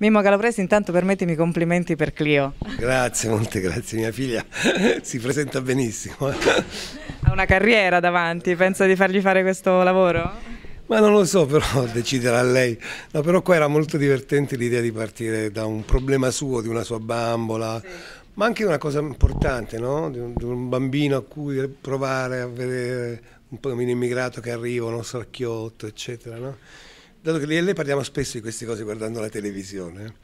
Mimmo Calabresi, intanto permettimi complimenti per Clio. Grazie, molte grazie. Mia figlia si presenta benissimo. Ha una carriera davanti, pensa di fargli fare questo lavoro? Ma non lo so, però deciderà lei. No, però qua era molto divertente l'idea di partire da un problema suo, di una sua bambola, sì. ma anche una cosa importante, no? Di un, di un, bambino a cui provare a vedere un po' un immigrato che arriva, uno sarchiotto, eccetera, no? dato che lì lei parliamo spesso di queste cose guardando la televisione,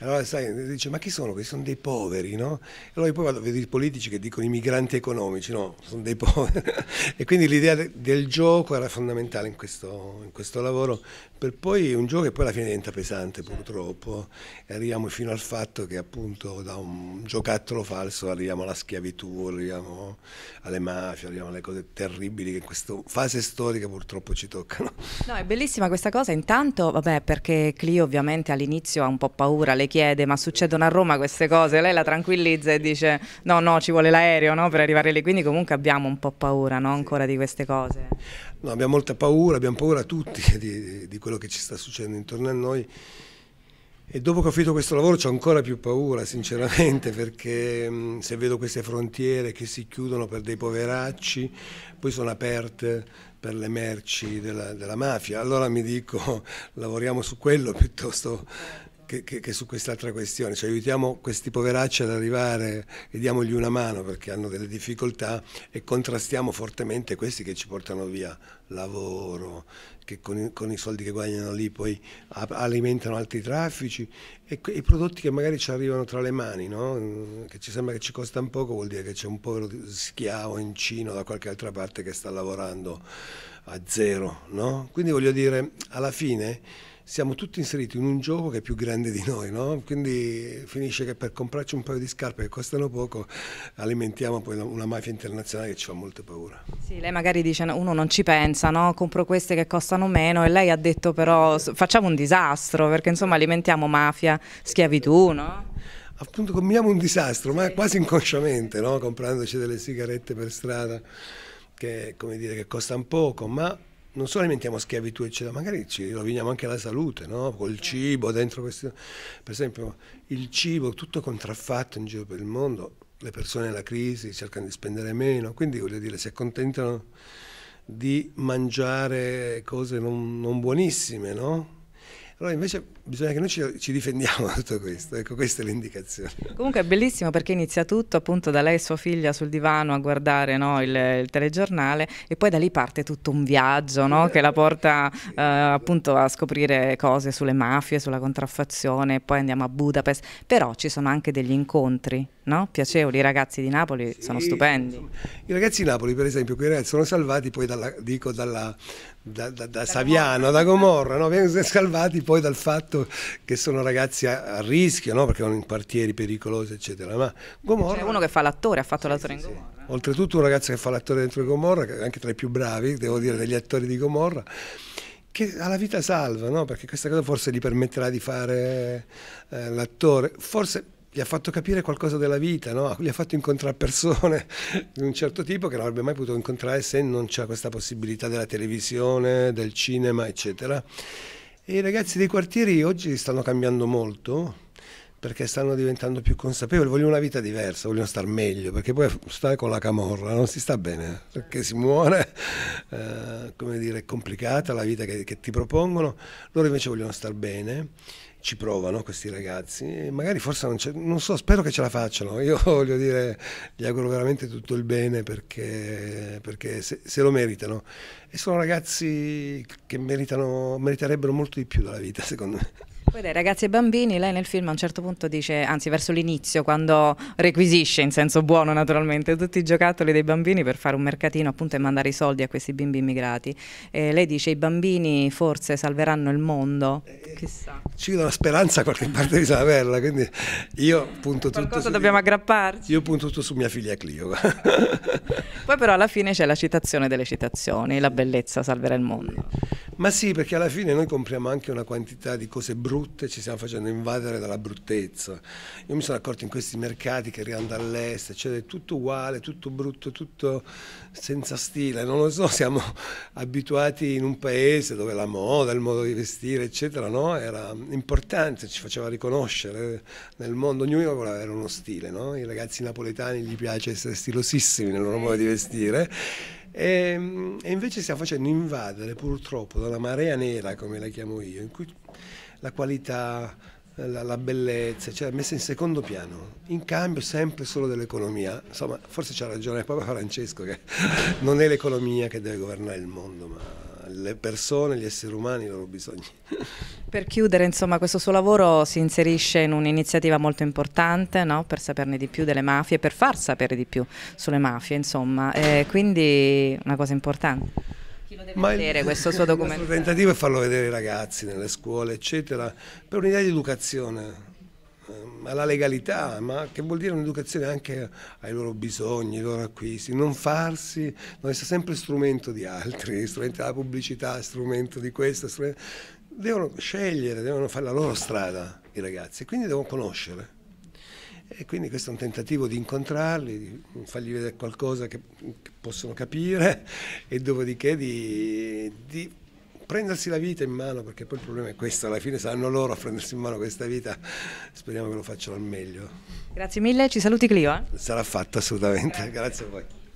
allora sai, dice, ma chi sono questi? Sono dei poveri, no? E allora poi vado a vedere i politici che dicono i migranti economici, no, sono dei poveri. e quindi l'idea del gioco era fondamentale in questo, in questo, lavoro, per poi un gioco che poi alla fine diventa pesante purtroppo, e arriviamo fino al fatto che appunto da un giocattolo falso arriviamo alla schiavitù, arriviamo alle mafie, arriviamo alle cose terribili che in questa fase storica purtroppo ci toccano. No, è bellissima questa cosa, intanto, vabbè, perché Clio ovviamente all'inizio ha un po' paura, lei chiede ma succedono a Roma queste cose, lei la tranquillizza e dice no no ci vuole l'aereo no, per arrivare lì, quindi comunque abbiamo un po' paura no, ancora di queste cose. No, abbiamo molta paura, abbiamo paura tutti di, di quello che ci sta succedendo intorno a noi. E dopo che ho finito questo lavoro ho ancora più paura, sinceramente, perché mm, se vedo queste frontiere che si chiudono per dei poveracci, poi sono aperte per le merci della, della mafia, allora mi dico lavoriamo su quello piuttosto che, che, che su quest'altra questione, cioè aiutiamo questi poveracci ad arrivare e diamogli una mano perché hanno delle difficoltà e contrastiamo fortemente questi che ci portano via lavoro, che con, con i soldi che guadagnano lì poi alimentano altri traffici e, i prodotti che magari ci arrivano tra le mani, no? che ci sembra che ci costano poco vuol dire che c'è un povero schiavo in Cina o da qualche altra parte che sta lavorando a zero. No? Quindi voglio dire, alla fine siamo tutti inseriti in un gioco che è più grande di noi, no? quindi finisce che per comprarci un paio di scarpe che costano poco alimentiamo poi una mafia internazionale che ci fa molto paura. Sì, lei magari dice uno non ci pensa, no? compro queste che costano meno e lei ha detto però facciamo un disastro perché insomma alimentiamo mafia, schiavitù, no? Appunto combiniamo un disastro, ma quasi inconsciamente, no? comprandoci delle sigarette per strada che, dire, che costano poco, ma non solo alimentiamo schiavitù, eccetera, magari ci roviniamo anche la salute, no? col certo. cibo, dentro questo... Per esempio il cibo tutto contraffatto in giro per il mondo, le persone nella crisi cercano di spendere meno, quindi voglio dire si accontentano di mangiare cose non, non buonissime, no? Allora invece bisogna che noi ci, ci difendiamo da tutto questo, ecco questa è l'indicazione. Comunque è bellissimo perché inizia tutto appunto da lei e sua figlia sul divano a guardare no, il, il, telegiornale e poi da lì parte tutto un viaggio no, che la porta eh, appunto a scoprire cose sulle mafie, sulla contraffazione, poi andiamo a Budapest, però ci sono anche degli incontri no? piacevoli. I ragazzi di Napoli sì, sono stupendi. I ragazzi di Napoli, per esempio, quei ragazzi sono salvati poi dalla, dico, dalla, da, da, da, Saviano, Gomorra. da Gomorra, no? vengono salvati poi dal fatto che sono ragazzi a, a rischio, no? perché sono in quartieri pericolosi, eccetera. Ma Gomorra... C'è uno che fa l'attore, ha fatto sì, l'attore sì, in Gomorra. Oltretutto un ragazzo che fa l'attore dentro Gomorra, anche tra i più bravi, devo dire, degli attori di Gomorra che ha la vita salva, no? perché questa cosa forse gli permetterà di fare eh, l'attore, forse gli ha fatto capire qualcosa della vita, no? gli ha fatto incontrare persone di un certo tipo che non avrebbe mai potuto incontrare se non c'è questa possibilità della televisione, del cinema, eccetera. E i ragazzi dei quartieri oggi stanno cambiando molto perché stanno diventando più consapevoli, vogliono una vita diversa, vogliono star meglio, perché poi stare con la camorra non si sta bene, perché si muore, eh, come dire, è complicata la vita che, che ti propongono, loro invece vogliono star bene, ci provano questi ragazzi, magari forse non, non so, spero che ce la facciano, io voglio dire, gli auguro veramente tutto il bene perché, perché se, se, lo meritano e sono ragazzi che meritano, meriterebbero molto di più dalla vita secondo me. Poi dai ragazzi e bambini, lei nel film a un certo punto dice, anzi verso l'inizio, quando requisisce in senso buono naturalmente tutti i giocattoli dei bambini per fare un mercatino appunto e mandare i soldi a questi bimbi immigrati, e lei dice i bambini forse salveranno il mondo, eh, chissà. Ci vedo la speranza qualche parte di saperla, quindi io punto Qualcosa tutto... Su dobbiamo mia... aggrapparci. Io punto tutto su mia figlia Clio. Poi però alla fine c'è la citazione delle citazioni, la bellezza salverà il mondo. Ma sì, perché alla fine noi compriamo anche una quantità di cose brutte, ci stiamo facendo invadere dalla bruttezza. Io mi sono accorto in questi mercati che arrivano dall'est, cioè è tutto uguale, tutto brutto, tutto senza stile, non lo so, siamo abituati in un paese dove la moda, il modo di vestire, eccetera, no? era importante, ci faceva riconoscere nel mondo, ognuno voleva avere uno stile, no? i ragazzi napoletani gli piace essere stilosissimi nel loro modo di vestire e, ehm, e invece stiamo facendo invadere purtroppo da marea nera, come la chiamo io, in cui la qualità la, la, bellezza, cioè messa in secondo piano, in cambio sempre solo dell'economia. Insomma, forse c'ha ragione Papa Francesco che non è l'economia che deve governare il mondo, ma le persone, gli esseri umani, i loro bisogni. Per chiudere, insomma, questo suo lavoro si inserisce in un'iniziativa molto importante no? per saperne di più delle mafie, per far sapere di più sulle mafie, insomma, e quindi una cosa importante. Chi lo deve vedere questo suo documento? Il tentativo è farlo vedere ai ragazzi nelle scuole, eccetera, per un'idea di educazione ehm, alla legalità, ma che vuol dire un'educazione anche ai loro bisogni, ai loro acquisti, non farsi, non essere sempre strumento di altri, strumento della pubblicità, strumento di questo, strumento devono scegliere, devono fare la loro strada i ragazzi, quindi devono conoscere. E quindi questo è un tentativo di incontrarli, di fargli vedere qualcosa che, che possono capire e dopodiché di, di, prendersi la vita in mano, perché poi il problema è questo, alla fine saranno loro a prendersi in mano questa vita, speriamo che lo facciano al meglio. Grazie mille, ci saluti Clio. Eh? Sarà fatto assolutamente, grazie, grazie a voi.